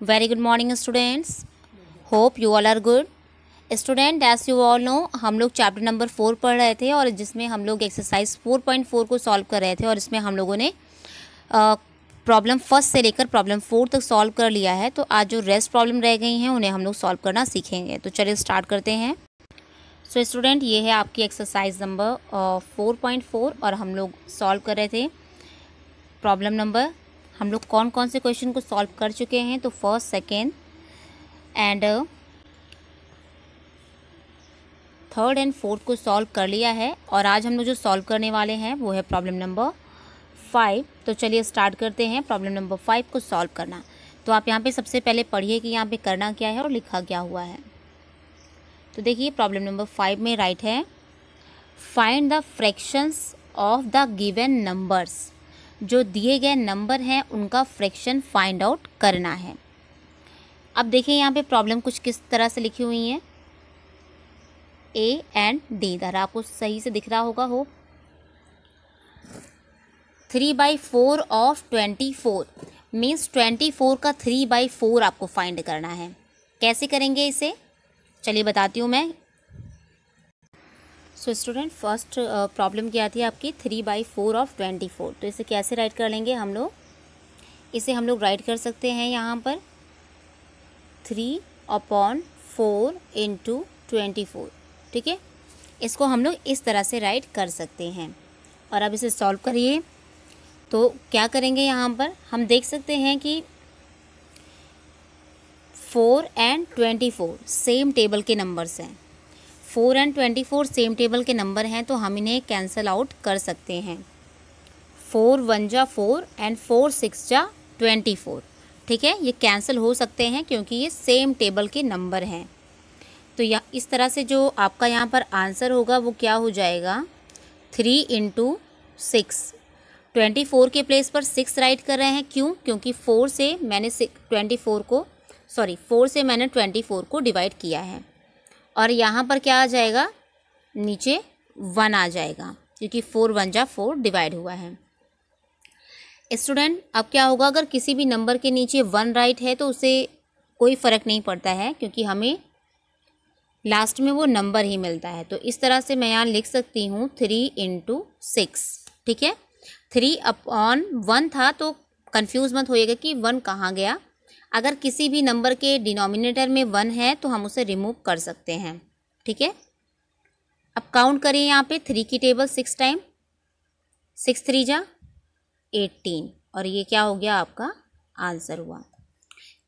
very good morning students hope you all are good students you all know हम लोग chapter number four पढ़ रहे थे और जिसमें हम लोग एक्सरसाइज फोर पॉइंट फोर को सॉल्व कर रहे थे और इसमें हम लोगों ने प्रॉब्लम फर्स्ट से लेकर प्रॉब्लम फोर तक सॉल्व कर लिया है तो आज जो रेस्ट प्रॉब्लम रह गई हैं उन्हें हम लोग सॉल्व करना सीखेंगे तो चलिए स्टार्ट करते हैं सो so, स्टूडेंट ये है आपकी exercise number four point four और हम लोग सॉल्व कर रहे थे प्रॉब्लम नंबर हम लोग कौन कौन से क्वेश्चन को सॉल्व कर चुके हैं तो first second and third and fourth को सॉल्व कर लिया है और आज हम लोग जो सॉल्व करने वाले हैं वो है प्रॉब्लम नंबर फाइव तो चलिए स्टार्ट करते हैं प्रॉब्लम नंबर फाइव को सॉल्व करना तो आप यहाँ पे सबसे पहले पढ़िए कि यहाँ पे करना क्या है और लिखा क्या हुआ है तो देखिए प्रॉब्लम नंबर फाइव में राइट है find the fractions of the given numbers जो दिए गए नंबर हैं उनका फ्रैक्शन फाइंड आउट करना है अब देखिए यहाँ पे प्रॉब्लम कुछ किस तरह से लिखी हुई है ए एंड डी दर आपको सही से दिख रहा होगा हो three by four of twenty four means twenty four का थ्री बाई फोर आपको फाइंड करना है कैसे करेंगे इसे चलिए बताती हूँ मैं सो स्टूडेंट फर्स्ट प्रॉब्लम क्या थी आपकी three by four of twenty four तो इसे कैसे राइट कर लेंगे हम लोग इसे हम लोग राइट कर सकते हैं यहाँ पर three upon four into twenty four ठीक है इसको हम लोग इस तरह से राइट कर सकते हैं और अब इसे सॉल्व करिए तो क्या करेंगे यहाँ पर हम देख सकते हैं कि four and twenty four same table के नंबर्स हैं four and twenty four same table के नंबर हैं तो हम इन्हें कैंसिल आउट कर सकते हैं फोर वन जा फोर एंड फोर सिक्स जा ट्वेंटी फोर ठीक है ये कैंसिल हो सकते हैं क्योंकि ये सेम टेबल के नंबर हैं तो या इस तरह से जो आपका यहाँ पर आंसर होगा वो क्या हो जाएगा three into six twenty four के प्लेस पर सिक्स राइट कर रहे हैं क्यों क्योंकि फ़ोर से मैंने ट्वेंटी फोर को सॉरी फोर से मैंने ट्वेंटी फोर को डिवाइड किया है और यहाँ पर क्या आ जाएगा नीचे वन आ जाएगा क्योंकि फोर वन जा फोर डिवाइड हुआ है स्टूडेंट अब क्या होगा अगर किसी भी नंबर के नीचे वन राइट है तो उसे कोई फ़र्क नहीं पड़ता है क्योंकि हमें लास्ट में वो नंबर ही मिलता है तो इस तरह से मैं यहाँ लिख सकती हूँ थ्री इंटू सिक्स ठीक है थ्री अपॉन वन था तो कन्फ्यूज़ मत होइएगा कि वन कहाँ गया अगर किसी भी नंबर के डिनोमिनेटर में वन है तो हम उसे रिमूव कर सकते हैं ठीक है अब काउंट करें यहाँ पे थ्री की table six time six three जा एटीन और ये क्या हो गया आपका आंसर हुआ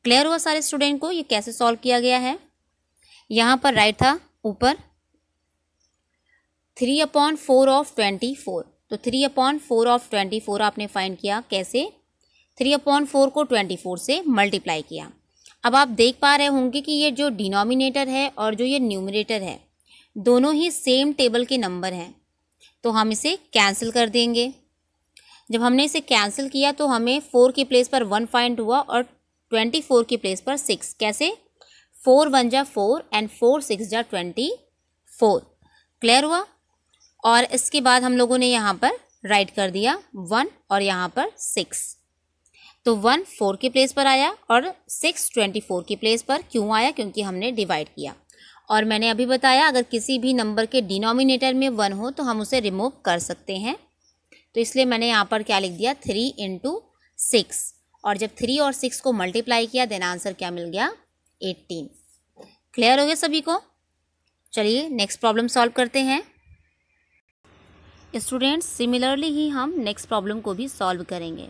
क्लियर हुआ सारे स्टूडेंट को ये कैसे सॉल्व किया गया है यहाँ पर राइट था ऊपर three upon four of twenty four तो three upon four of twenty four आपने फाइंड किया कैसे थ्री अपॉन फोर को ट्वेंटी फोर से मल्टीप्लाई किया अब आप देख पा रहे होंगे कि ये जो डिनोमिनेटर है और जो ये न्यूमिनेटर है दोनों ही सेम टेबल के नंबर हैं तो हम इसे कैंसिल कर देंगे जब हमने इसे कैंसिल किया तो हमें फोर की प्लेस पर वन फाइंड हुआ और ट्वेंटी फोर की प्लेस पर सिक्स कैसे फोर वन जा फोर एंड फोर सिक्स जा ट्वेंटी फोर क्लियर हुआ और इसके बाद हम लोगों ने यहाँ पर राइट कर दिया वन और यहाँ पर सिक्स तो वन फोर के प्लेस पर आया और सिक्स ट्वेंटी फोर की प्लेस पर क्यों आया क्योंकि हमने डिवाइड किया और मैंने अभी बताया अगर किसी भी नंबर के डिनोमिनेटर में वन हो तो हम उसे रिमूव कर सकते हैं तो इसलिए मैंने यहाँ पर क्या लिख दिया थ्री इंटू सिक्स और जब थ्री और सिक्स को मल्टीप्लाई किया देन आंसर क्या मिल गया एट्टीन क्लियर हो गया सभी को चलिए नेक्स्ट प्रॉब्लम सॉल्व करते हैं स्टूडेंट्स सिमिलरली ही हम नेक्स्ट प्रॉब्लम को भी सॉल्व करेंगे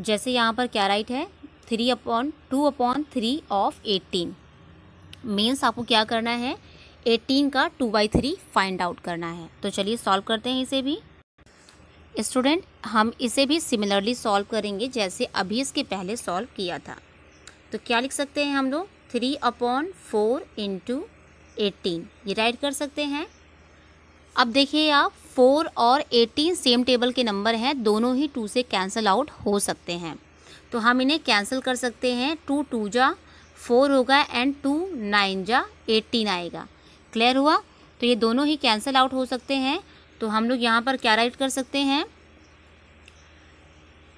जैसे यहाँ पर क्या राइट है three upon two upon three of eighteen means आपको क्या करना है एटीन का two by three find out करना है तो चलिए सॉल्व करते हैं इसे भी स्टूडेंट हम इसे भी सिमिलरली सॉल्व करेंगे जैसे अभी इसके पहले सॉल्व किया था तो क्या लिख सकते हैं हम लोग three upon four into eighteen ये राइट कर सकते हैं अब देखिए आप फोर और एटीन सेम टेबल के नंबर हैं दोनों ही टू से कैंसिल आउट हो सकते हैं तो हम इन्हें कैंसिल कर सकते हैं टू टू जा फोर होगा एंड टू नाइन जा एटीन आएगा क्लियर हुआ तो ये दोनों ही कैंसिल आउट हो सकते हैं तो हम लोग यहाँ पर क्या राइट कर सकते हैं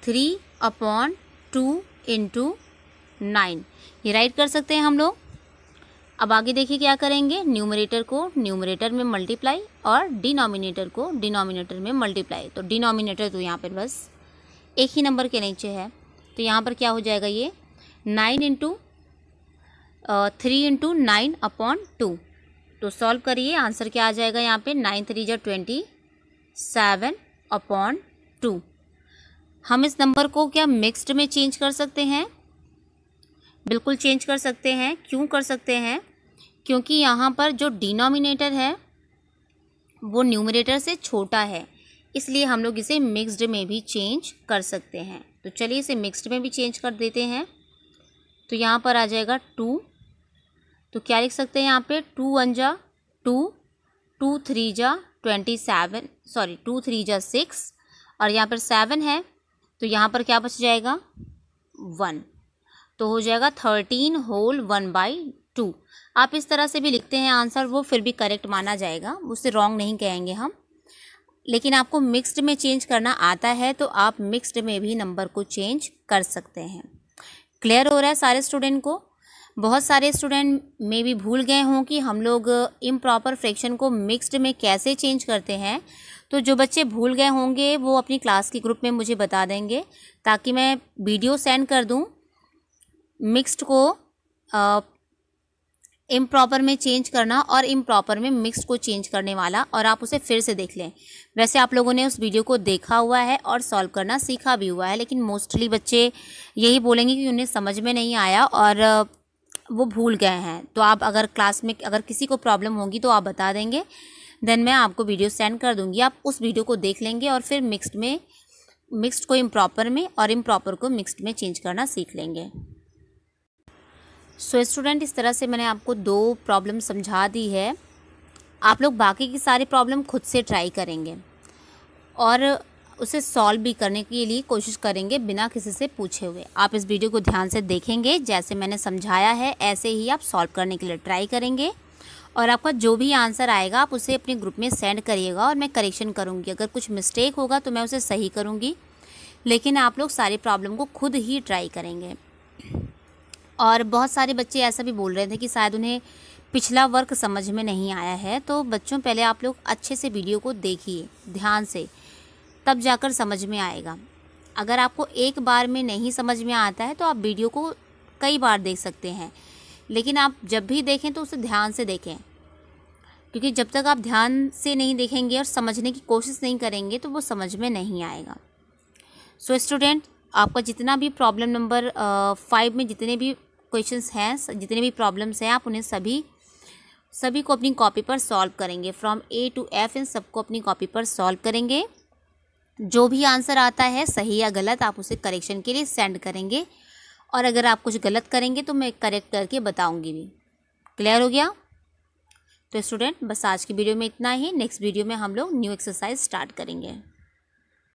three upon two into nine ये राइट कर सकते हैं हम लोग अब आगे देखिए क्या करेंगे न्यूमरेटर को न्यूमरेटर में मल्टीप्लाई और डिनोमिनेटर को डिनोमिनेटर में मल्टीप्लाई तो डिनोमिनेटर तो यहाँ पर बस एक ही नंबर के नीचे है तो यहाँ पर क्या हो जाएगा ये nine into three into nine upon two तो सॉल्व करिए आंसर क्या आ जाएगा यहाँ पे नाइन थ्री जो ट्वेंटी सेवन अपॉन टू हम इस नंबर को क्या मिक्स्ड में चेंज कर सकते हैं बिल्कुल चेंज कर सकते हैं क्यों कर सकते हैं क्योंकि यहाँ पर जो डिनोमिनेटर है वो न्यूमिनेटर से छोटा है इसलिए हम लोग इसे मिक्स्ड में भी चेंज कर सकते हैं तो चलिए इसे मिक्स्ड में भी चेंज कर देते हैं तो यहाँ पर आ जाएगा टू तो क्या लिख सकते हैं यहाँ पे टू वन जा टू टू थ्री जा twenty seven sorry two three जा सिक्स और यहाँ पर सेवन है तो यहाँ पर क्या बच जाएगा वन तो हो जाएगा thirteen whole one by two आप इस तरह से भी लिखते हैं आंसर वो फिर भी करेक्ट माना जाएगा उससे रॉन्ग नहीं कहेंगे हम लेकिन आपको मिक्स्ड में चेंज करना आता है तो आप मिक्स्ड में भी नंबर को चेंज कर सकते हैं क्लियर हो रहा है सारे स्टूडेंट को बहुत सारे स्टूडेंट में भी भूल गए हों कि हम लोग इम्प्रॉपर फ्रैक्शन को मिक्स्ड में कैसे चेंज करते हैं तो जो बच्चे भूल गए होंगे वो अपनी क्लास के ग्रुप में मुझे बता देंगे ताकि मैं वीडियो सेंड कर दूँ मिक्स्ड को इम प्रॉपर में चेंज करना और इम प्रॉपर में मिक्स्ड को चेंज करने वाला और आप उसे फिर से देख लें वैसे आप लोगों ने उस वीडियो को देखा हुआ है और सॉल्व करना सीखा भी हुआ है लेकिन मोस्टली बच्चे यही बोलेंगे कि उन्हें समझ में नहीं आया और वो भूल गए हैं तो आप अगर क्लास में अगर किसी को प्रॉब्लम होगी तो आप बता देंगे देन मैं आपको वीडियो सेंड कर दूँगी आप उस वीडियो को देख लेंगे और फिर मिक्सड में मिक्सड को इम्प्रॉपर में और इम्प्रॉपर को मिक्सड में चेंज करना सीख लेंगे सो so, स्टूडेंट इस तरह से मैंने आपको दो प्रॉब्लम समझा दी है आप लोग बाकी की सारी प्रॉब्लम खुद से ट्राई करेंगे और उसे सॉल्व भी करने के लिए कोशिश करेंगे बिना किसी से पूछे हुए आप इस वीडियो को ध्यान से देखेंगे जैसे मैंने समझाया है ऐसे ही आप सॉल्व करने के लिए ट्राई करेंगे और आपका जो भी आंसर आएगा आप उसे अपने ग्रुप में सेंड करिएगा और मैं करेक्शन करूँगी अगर कुछ मिस्टेक होगा तो मैं उसे सही करूँगी लेकिन आप लोग सारी प्रॉब्लम को खुद ही ट्राई करेंगे और बहुत सारे बच्चे ऐसा भी बोल रहे थे कि शायद उन्हें पिछला वर्क समझ में नहीं आया है तो बच्चों पहले आप लोग अच्छे से वीडियो को देखिए ध्यान से तब जाकर समझ में आएगा अगर आपको एक बार में नहीं समझ में आता है तो आप वीडियो को कई बार देख सकते हैं लेकिन आप जब भी देखें तो उसे ध्यान से देखें क्योंकि जब तक आप ध्यान से नहीं देखेंगे और समझने की कोशिश नहीं करेंगे तो वो समझ में नहीं आएगा सो so, स्टूडेंट आपका जितना भी प्रॉब्लम नंबर फाइव में जितने भी क्वेश्चंस हैं जितने भी प्रॉब्लम्स हैं आप उन्हें सभी सभी को अपनी कॉपी पर सॉल्व करेंगे फ्रॉम ए टू एफ इन सबको अपनी कॉपी पर सॉल्व करेंगे जो भी आंसर आता है सही या गलत आप उसे करेक्शन के लिए सेंड करेंगे और अगर आप कुछ गलत करेंगे तो मैं करेक्ट करके बताऊंगी भी क्लियर हो गया तो स्टूडेंट बस आज की वीडियो में इतना ही नेक्स्ट वीडियो में हम लोग न्यू एक्सरसाइज स्टार्ट करेंगे